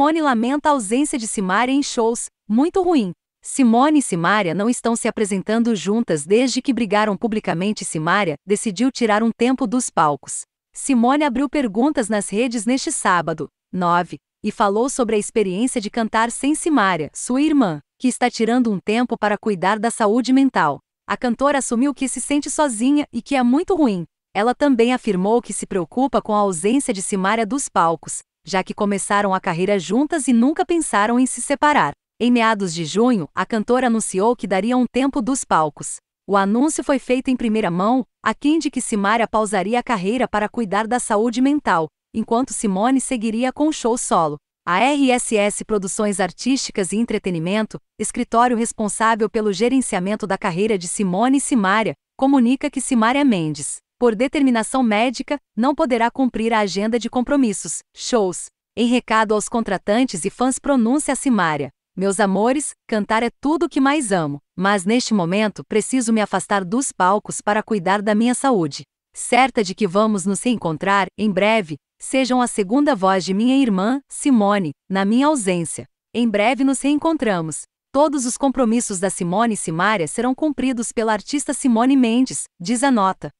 Simone lamenta a ausência de Simaria em shows, muito ruim. Simone e Simaria não estão se apresentando juntas desde que brigaram publicamente. Simaria decidiu tirar um tempo dos palcos. Simone abriu perguntas nas redes neste sábado, 9, e falou sobre a experiência de cantar sem Simaria, sua irmã, que está tirando um tempo para cuidar da saúde mental. A cantora assumiu que se sente sozinha e que é muito ruim. Ela também afirmou que se preocupa com a ausência de Simaria dos palcos, já que começaram a carreira juntas e nunca pensaram em se separar. Em meados de junho, a cantora anunciou que daria um tempo dos palcos. O anúncio foi feito em primeira mão, a quem de que Simaria pausaria a carreira para cuidar da saúde mental, enquanto Simone seguiria com o show solo. A RSS Produções Artísticas e Entretenimento, escritório responsável pelo gerenciamento da carreira de Simone e Simaria, comunica que Simaria Mendes por determinação médica, não poderá cumprir a agenda de compromissos, shows. Em recado aos contratantes e fãs pronúncia a Simária. Meus amores, cantar é tudo o que mais amo, mas neste momento preciso me afastar dos palcos para cuidar da minha saúde. Certa de que vamos nos reencontrar, em breve, sejam a segunda voz de minha irmã, Simone, na minha ausência. Em breve nos reencontramos. Todos os compromissos da Simone e Simária serão cumpridos pela artista Simone Mendes, diz a nota.